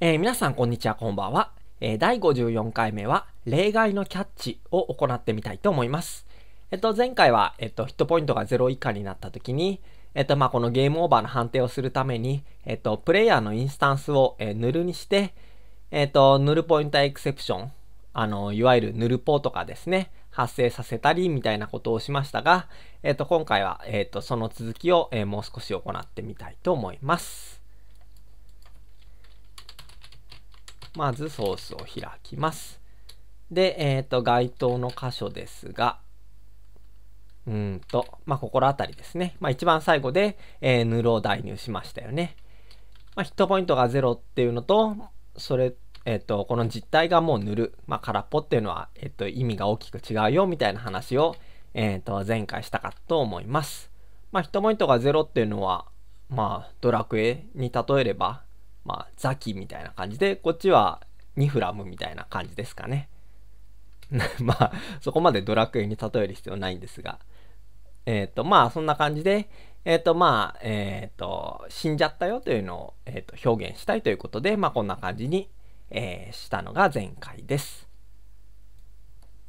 えー、皆さんこんにちは、こんばんは。えー、第54回目は、例外のキャッチを行ってみたいと思います。えっと、前回は、えっと、ヒットポイントが0以下になった時に、えっと、まあ、このゲームオーバーの判定をするために、えっと、プレイヤーのインスタンスを、えー、ヌルにして、えっと、ヌルポイントエクセプション、あの、いわゆるヌルポとかですね、発生させたりみたいなことをしましたが、えっと、今回は、えっと、その続きを、えー、もう少し行ってみたいと思います。まずソースを開きます。で、えっ、ー、と、該当の箇所ですが、うんと、まあ、心当たりですね。まあ、一番最後で、えー、ヌルを代入しましたよね。まあ、ヒットポイントが0っていうのと、それ、えっ、ー、と、この実体がもう塗る、まあ、空っぽっていうのは、えっ、ー、と、意味が大きく違うよ、みたいな話を、えっ、と、前回したかと思います。まあ、ヒットポイントが0っていうのは、まあ、ドラクエに例えれば、まあ、ザキみたいな感じで、こっちはニフラムみたいな感じですかね。まあ、そこまでドラクエに例える必要ないんですが。えっ、ー、と、まあ、そんな感じで、えっ、ー、と、まあ、えっ、ー、と、死んじゃったよというのを、えーと、表現したいということで、まあ、こんな感じに、えしたのが前回です。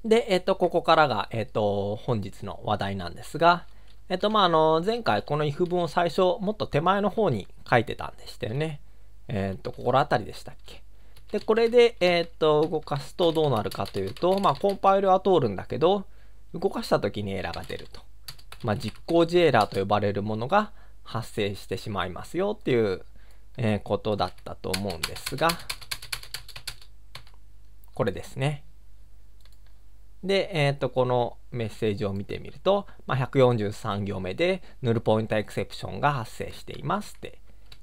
で、えっ、と、ここからが、えっ、と、本日の話題なんですが、えっ、と、まあ、あの、前回この if 文を最初、もっと手前の方に書いてたんでしたよね。えっ、と、こ当たりでしたっけ。で、これで、えっ、と、動かすとどうなるかというと、まあ、コンパイルは通るんだけど、動かした時にエラーが出ると。まあ、実行時エラーと呼ばれるものが発生してしまいますよっていう、えー、ことだったと思うんですが、これですね。で、えっ、ー、と、このメッセージを見てみると、まあ、143行目で、ヌルポイントエクセプションが発生していますって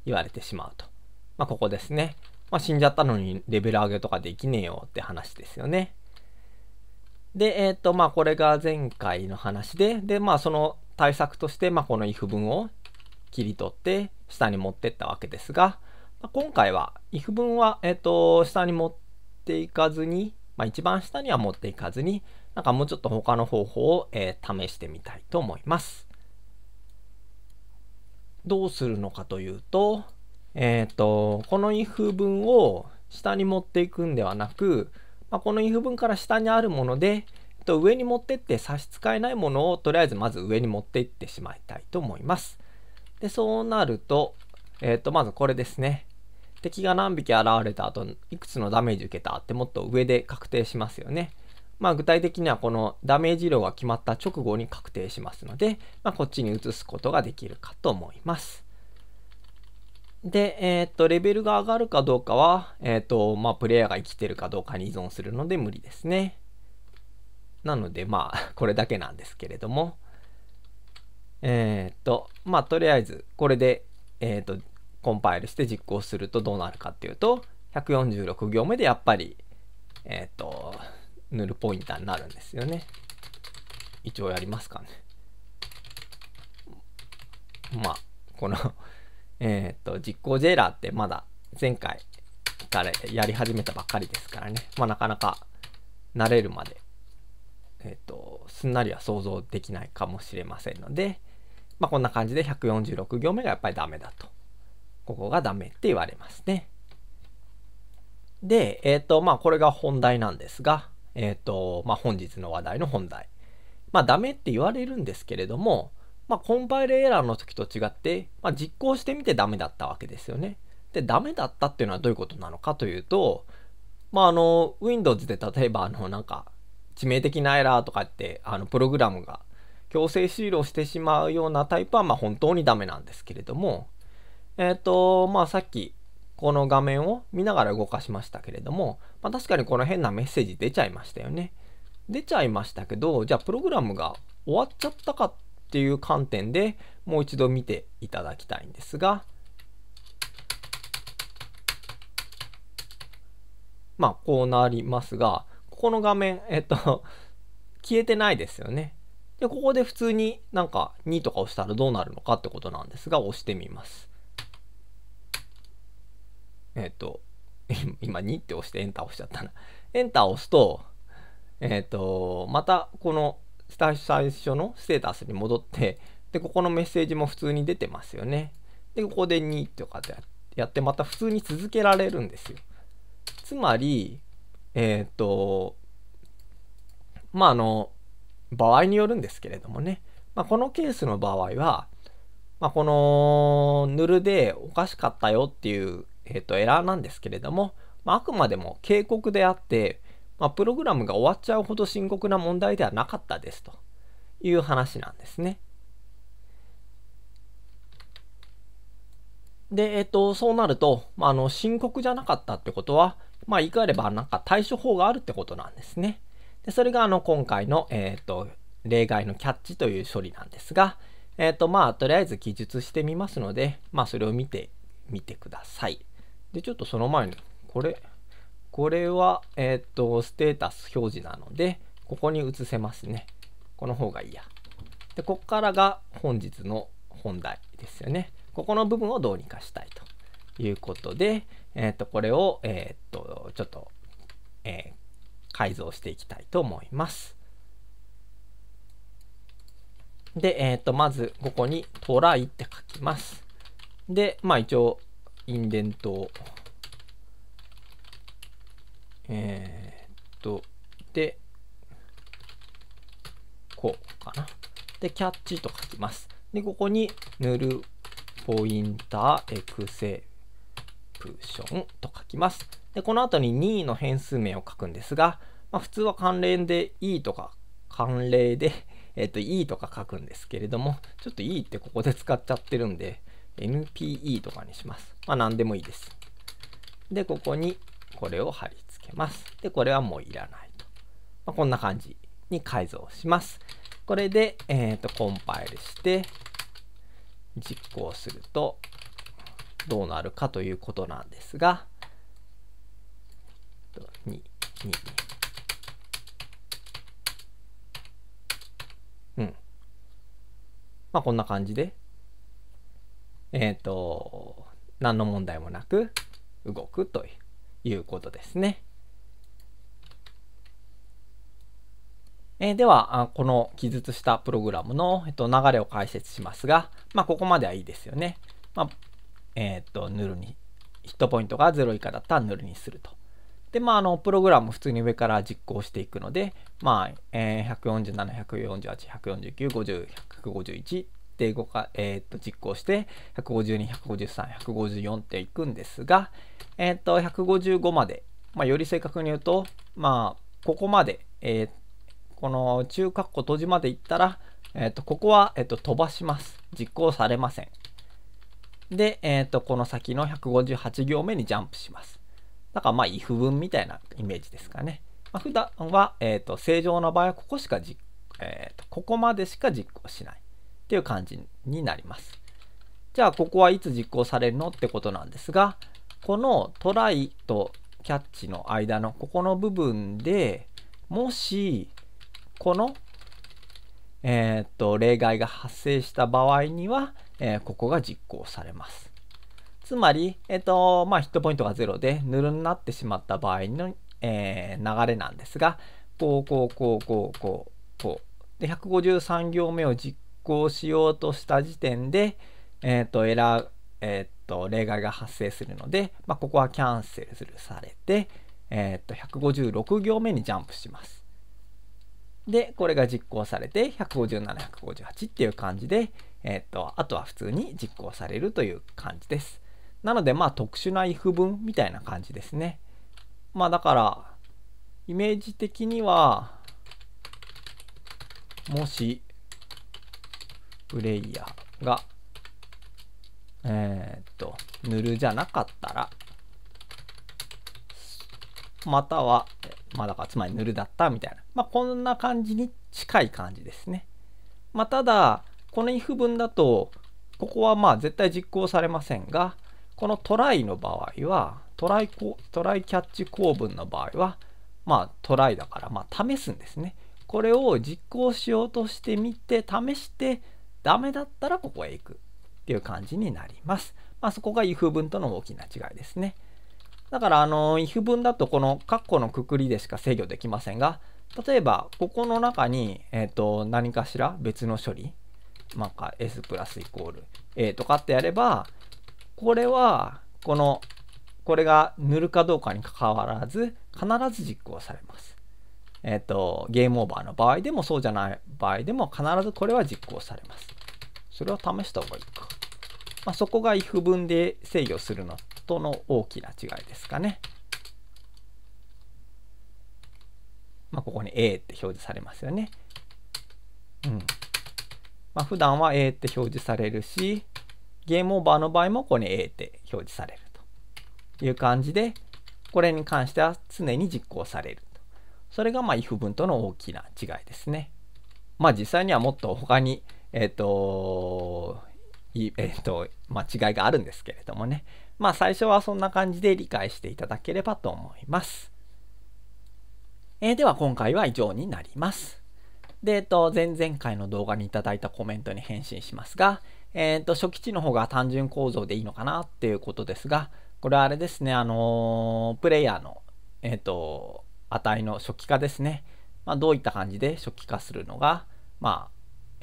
言われてしまうと。まあ、ここですね。まあ、死んじゃったのにレベル上げとかできねえよって話ですよね。で、えっ、ー、と、まあ、これが前回の話で、で、まあ、その対策として、まあ、この if 文を切り取って下に持ってったわけですが、まあ、今回は if 文は、えっ、ー、と、下に持っていかずに、まあ、一番下には持っていかずに、なんかもうちょっと他の方法を、えー、試してみたいと思います。どうするのかというと、えっ、ー、と、この if 文を下に持っていくんではなく、まあ、この if 文から下にあるもので、えっと、上に持ってって差し支えないものをとりあえずまず上に持っていってしまいたいと思います。で、そうなると、えっ、ー、と、まずこれですね。敵が何匹現れた後、いくつのダメージ受けたってもっと上で確定しますよね。まあ具体的にはこのダメージ量が決まった直後に確定しますので、まあ、こっちに移すことができるかと思います。で、えー、っと、レベルが上がるかどうかは、えー、っと、まあ、プレイヤーが生きてるかどうかに依存するので無理ですね。なので、まあ、これだけなんですけれども、えー、っと、まあ、とりあえず、これで、えっと、コンパイルして実行するとどうなるかっていうと、146行目でやっぱり、えっと、ヌルポインターになるんですよね。一応やりますかね。まあ、このえっ、ー、と、実行ジェラーってまだ前回からやり始めたばっかりですからね、まあ、なかなか慣れるまで、えっ、ー、と、すんなりは想像できないかもしれませんので、まあ、こんな感じで146行目がやっぱりダメだと。ここがダメって言われますね。で、えっ、ー、と、まあ、これが本題なんですが、えっ、と、まあ、本日の話題の本題。まあ、ダメって言われるんですけれども、まあ、コンパイルエラーの時と違って、まあ、実行してみてダメだったわけですよね。で、ダメだったっていうのはどういうことなのかというと、まあ、あの、Windows で例えば、あの、なんか、致命的なエラーとかって、あの、プログラムが強制終了してしまうようなタイプは、まあ、本当にダメなんですけれども、えっ、ー、と、まあ、さっき、この画面を見ながら動かしましたけれども、まあ、確かにこの変なメッセージ出ちゃいましたよね。出ちゃいましたけど、じゃあプログラムが終わっちゃったかっっていう観点でもう一度見ていただきたいんですが、まあ、こうなりますが、ここの画面、えっと、消えてないですよね。で、ここで普通になんか2とか押したらどうなるのかってことなんですが、押してみます。えっと、今2って押してエンター押しちゃったな。エンター押すと、えっと、またこの最初のステータスに戻って、で、ここのメッセージも普通に出てますよね。で、ここで2とかでやって、また普通に続けられるんですよ。つまり、えっ、ー、と、まあ、あの、場合によるんですけれどもね、まあ、このケースの場合は、まあ、このヌルでおかしかったよっていう、えー、とエラーなんですけれども、まあ、あくまでも警告であって、まあ、プログラムが終わっちゃうほど深刻な問題ではなかったですという話なんですね。で、えっと、そうなると、まあ、あの深刻じゃなかったってことは、まあ、言い換えればなんか対処法があるってことなんですね。でそれがあの今回の、えっと例外のキャッチという処理なんですが、えっ、と、まあ、とりあえず記述してみますので、まあ、それを見てみてください。で、ちょっとその前に、これ、これは、えっ、と、ステータス表示なので、ここに移せますね。この方がいいや。で、こっからが本日の本題ですよね。ここの部分をどうにかしたいということで、えっ、と、これを、えっ、と、ちょっと、え改造していきたいと思います。で、えっ、と、まず、ここにトライって書きます。で、まあ一応、インデントをえー、っと、で、こうかな。で、キャッチと書きます。で、ここに塗るポインターエクセプションと書きます。で、この後に任意の変数名を書くんですが、まあ、普通は関連で E とか関連で、えっ、ー、と E とか書くんですけれども、ちょっと E ってここで使っちゃってるんで、NPE とかにします。まあ何でもいいです。で、ここにこれを貼りけます。で、これはもういらないと。まあ、こんな感じに改造します。これで、えっ、ー、と、コンパイルして、実行すると、どうなるかということなんですが、2、2、2。うん。まあ、こんな感じで、えっ、ー、と、何の問題もなく動くということですね。えー、では、この記述したプログラムの、えっと、流れを解説しますが、まあ、ここまではいいですよね。まあ、えー、っと、ヌルに、ヒットポイントが0以下だったらヌルにすると。で、まあ、あの、プログラム普通に上から実行していくので、まあ、えー、147、148、149、50、151って動か、えー、っと、実行して、152、153、154っていくんですが、えー、っと、155まで、まあ、より正確に言うと、まあ、ここまで、えー、っと、この中括弧閉じまで行ったら、えっ、ー、と、ここは、えっ、ー、と、飛ばします。実行されません。で、えっ、ー、と、この先の158行目にジャンプします。だからまあ、if 文みたいなイメージですかね。まあ、普段は、えっ、と、正常な場合はここしか実、えっ、と、ここまでしか実行しない。っていう感じになります。じゃあ、ここはいつ実行されるのってことなんですが、このトライとキャッチの間のここの部分でもしこの、えー、っと、例外が発生した場合には、えー、ここが実行されます。つまり、えっと、まあ、ヒットポイントが0で、ヌルになってしまった場合の、えー、流れなんですが、こう、こう、こう、こう、こう、こう。で、153行目を実行しようとした時点で、えっ、と、エラー、えっ、と、例外が発生するので、まあ、ここはキャンセルされて、えっと、156行目にジャンプします。で、これが実行されて、157、158っていう感じで、えっ、と、あとは普通に実行されるという感じです。なので、まあ、特殊な if 文みたいな感じですね。まあ、だから、イメージ的には、もし、プレイヤーが、えっ、と、ぬるじゃなかったら、またはまあだからつまりヌるだったみたいな。まあこんな感じに近い感じですね。まあただ、この if 文だと、ここはまあ絶対実行されませんが、このトライの場合は、トライトライキャッチ構文の場合は、まあトライだから、まあ試すんですね。これを実行しようとしてみて、試して、ダメだったらここへ行くっていう感じになります。まあそこが if 文との大きな違いですね。だから、あの、if 文だとこの括弧のくくりでしか制御できませんが、例えば、ここの中に、えっ、ー、と、何かしら別の処理、なんか s プラスイコール a とかってやれば、これは、この、これが塗るかどうかにかかわらず、必ず実行されます。えっ、ー、と、ゲームオーバーの場合でも、そうじゃない場合でも、必ずこれは実行されます。それは試した方がいいか。まあ、そこが if 文で制御するのとの大きな違いですかね。まあ、ここに A って表示されますよね。うんまあ、普段は A って表示されるしゲームオーバーの場合もここに A って表示されるという感じでこれに関しては常に実行されると。それがまあ if 文との大きな違いですね。まあ実際にはもっと他にえっ、ー、とえっ、ー、とまあ違いがあるんですけれどもねまあ最初はそんな感じで理解していただければと思います。えー、では今回は以上になります。で、えっと、前々回の動画にいただいたコメントに返信しますが、えっと、初期値の方が単純構造でいいのかなっていうことですが、これはあれですね、あのー、プレイヤーの、えっと、値の初期化ですね。まあ、どういった感じで初期化するのが、まあ、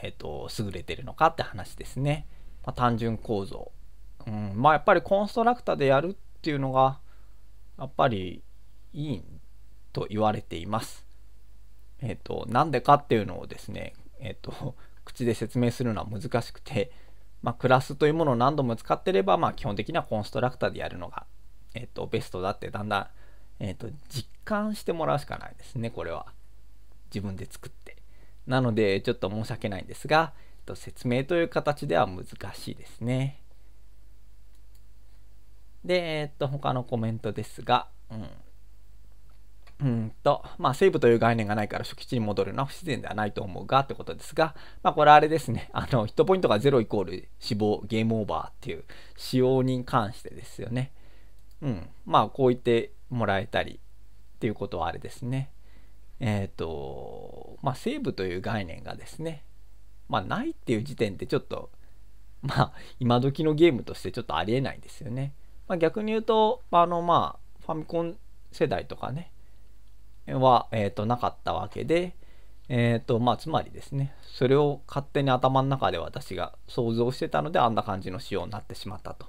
えっと、優れてるのかって話ですね。まあ、単純構造うん、まあやっぱりコンストラクターでやるっていうのがやっぱりいいと言われています。えっ、ー、となんでかっていうのをですねえっ、ー、と口で説明するのは難しくて、まあ、クラスというものを何度も使ってれば、まあ、基本的にはコンストラクターでやるのが、えっ、ー、とベストだってだんだん、えっと実感してもらうしかないですねこれは自分で作って。なのでちょっと申し訳ないんですが、えっと、説明という形では難しいですね。で、えっと、他のコメントですが、うん。うんと、まあ、セーブという概念がないから初期値に戻るのは不自然ではないと思うが、ってことですが、まあ、これあれですね。あの、ヒットポイントが0イコール死亡、ゲームオーバーっていう使用に関してですよね。うん。まあ、こう言ってもらえたりっていうことはあれですね。えっ、ー、と、まあ、ーブという概念がですね、まあ、ないっていう時点でちょっと、まあ、今時のゲームとしてちょっとありえないですよね。まあ、逆に言うと、あのまあ、ファミコン世代とかね、は、えっ、ー、と、なかったわけで、えっ、ー、と、まあ、つまりですね、それを勝手に頭の中で私が想像してたので、あんな感じの仕様になってしまったと。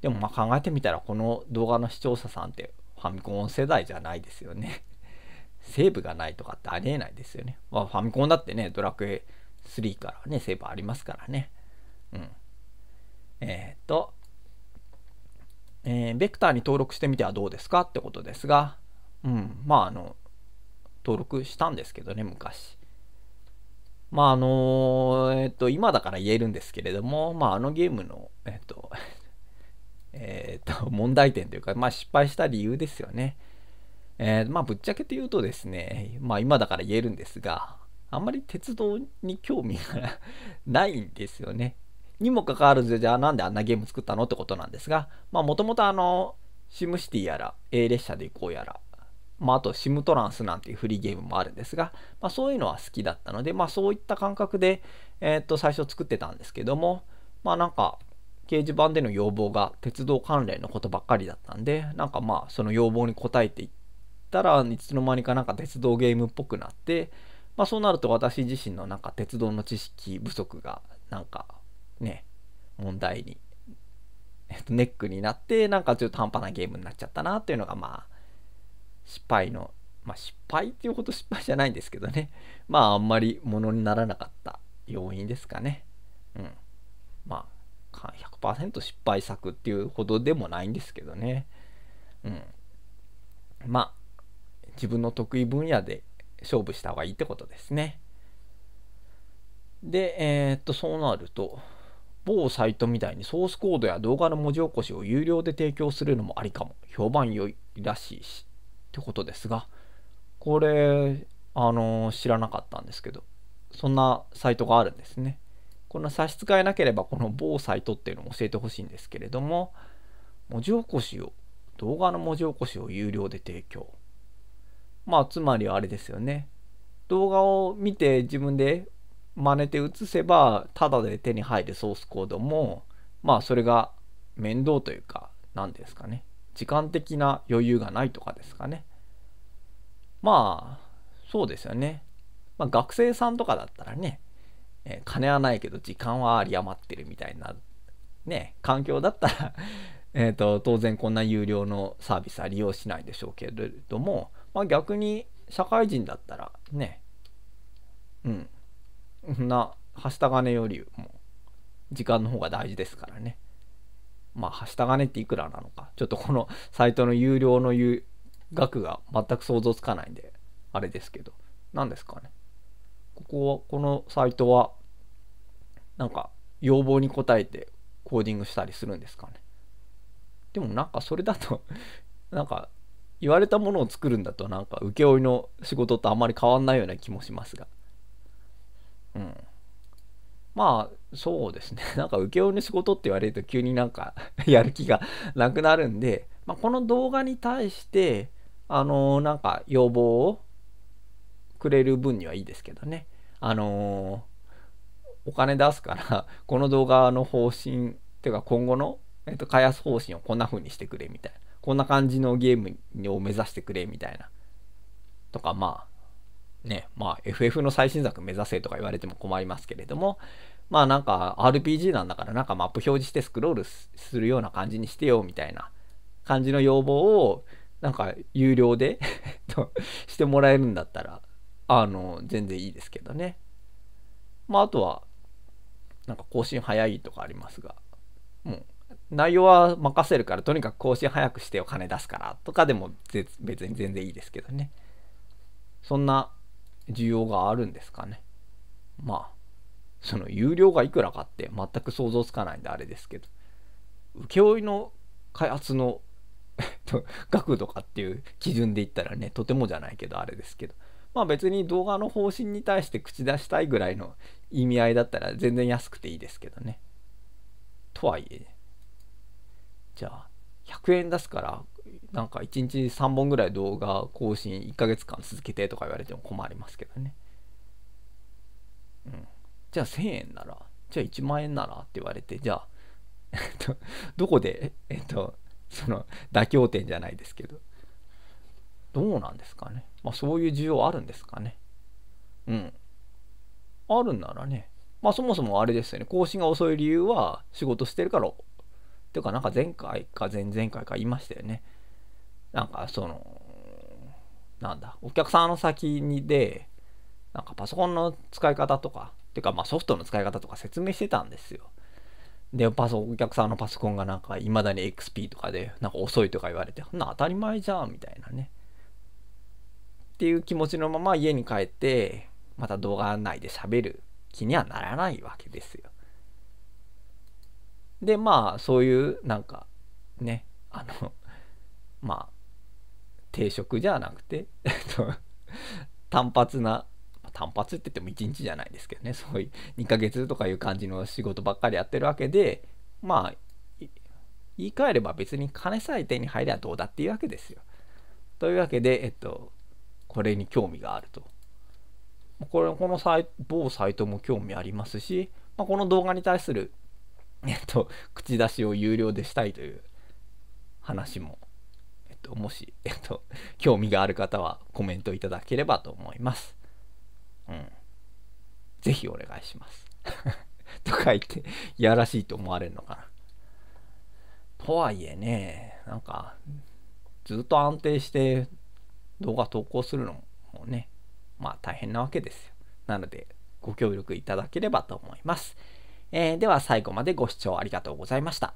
でも、まあ、考えてみたら、この動画の視聴者さんってファミコン世代じゃないですよね。セーブがないとかってありえないですよね。まあ、ファミコンだってね、ドラクエ3からね、セーブありますからね。うん。えっ、ー、と、えー、ベクターに登録してみてはどうですかってことですが、うん、まああの、登録したんですけどね、昔。まああのー、えっと、今だから言えるんですけれども、まああのゲームの、えっと、えっと、問題点というか、まあ失敗した理由ですよね。えー、まあぶっちゃけて言うとですね、まあ今だから言えるんですが、あんまり鉄道に興味が ないんですよね。にもかかわらず、じゃあなんであんなゲーム作ったのってことなんですが、まあもともとあの、シムシティやら、A 列車で行こうやら、まああとシムトランスなんていうフリーゲームもあるんですが、まあそういうのは好きだったので、まあそういった感覚で、えっ、と最初作ってたんですけども、まあなんか、掲示板での要望が鉄道関連のことばっかりだったんで、なんかまあその要望に応えていったらいつの間にかなんか鉄道ゲームっぽくなって、まあそうなると私自身のなんか鉄道の知識不足がなんかね、問題に、えっと、ネックになって、なんかちょっと半端なゲームになっちゃったなっていうのが、まあ、失敗の、まあ失敗っていうほど失敗じゃないんですけどね、まああんまりものにならなかった要因ですかね。うん。まあ、100%失敗作っていうほどでもないんですけどね。うん。まあ、自分の得意分野で勝負した方がいいってことですね。で、えー、っと、そうなると、某サイトみたいにソースコードや動画の文字起こしを有料で提供するのもありかも評判良いらしいしってことですがこれあの知らなかったんですけどそんなサイトがあるんですねこの差し支えなければこの某サイトっていうのを教えてほしいんですけれども文字起こしを動画の文字起こしを有料で提供まあつまりあれですよね動画を見て自分で真似て写せばタダで手に入るソースコードもまあそれが面倒というか何ですかね時間的な余裕がないとかですかねまあそうですよね、まあ、学生さんとかだったらね、えー、金はないけど時間は有り余ってるみたいなね環境だったら えと当然こんな有料のサービスは利用しないでしょうけれども、まあ、逆に社会人だったらねうんそんなはした金よりも時間の方が大事ですからねまあはした金っていくらなのかちょっとこのサイトの有料の額が全く想像つかないんであれですけど何ですかねここはこのサイトはなんか要望に応えてコーディングしたりするんですかねでもなんかそれだと なんか言われたものを作るんだとなんか請負の仕事とあまり変わんないような気もしますがうん。まあ、そうですね。なんか、請負の仕事って言われると急になんか やる気がなくなるんで、まあ、この動画に対して、あのー、なんか、要望をくれる分にはいいですけどね。あのー、お金出すから この動画の方針、っていうか今後の、えっと、開発方針をこんな風にしてくれみたいな。こんな感じのゲームを目指してくれみたいな。とか、まあ、ね、まあ FF の最新作目指せとか言われても困りますけれども、まあなんか RPG なんだからなんかマップ表示してスクロールするような感じにしてよみたいな感じの要望をなんか有料で してもらえるんだったら、あの、全然いいですけどね。まああとは、なんか更新早いとかありますが、もう内容は任せるからとにかく更新早くしてお金出すからとかでも別に全然いいですけどね。そんな需要があるんですかね。まあ、その有料がいくらかって全く想像つかないんであれですけど、請負の開発の 額とかっていう基準で言ったらね、とてもじゃないけどあれですけど、まあ別に動画の方針に対して口出したいぐらいの意味合いだったら全然安くていいですけどね。とはいえ、じゃあ100円出すからなんか1日3本ぐらい動画更新1ヶ月間続けてとか言われても困りますけどね。うん。じゃあ1000円なら、じゃあ1万円ならって言われて、じゃあ、えっと、どこで、えっと、その妥協点じゃないですけど、どうなんですかね。まあそういう需要あるんですかね。うん。あるんならね、まあそもそもあれですよね、更新が遅い理由は仕事してるからていうかなんか前回か前々回か言いましたよね。なんかその、なんだ、お客さんの先にで、なんかパソコンの使い方とか、てかまあソフトの使い方とか説明してたんですよ。で、パソお客さんのパソコンがなんか未だに XP とかでなんか遅いとか言われて、な当たり前じゃんみたいなね。っていう気持ちのまま家に帰って、また動画内で喋る気にはならないわけですよ。でまあそういうなんかねあの まあ定食じゃなくて 単発な単発って言っても1日じゃないですけどねそういう2ヶ月とかいう感じの仕事ばっかりやってるわけでまあ言い換えれば別に金さえ手に入ればどうだっていうわけですよ。というわけで、えっと、これに興味があると。これこのサイ某サイトも興味ありますし、まあ、この動画に対する えっと、口出しを有料でしたいという話も、えっと、もし、えっと、興味がある方はコメントいただければと思います。うん。ぜひお願いします。とか言って、いやらしいと思われるのかな。とはいえね、なんか、ずっと安定して動画投稿するのもね、まあ大変なわけですよ。なので、ご協力いただければと思います。えー、では最後までご視聴ありがとうございました。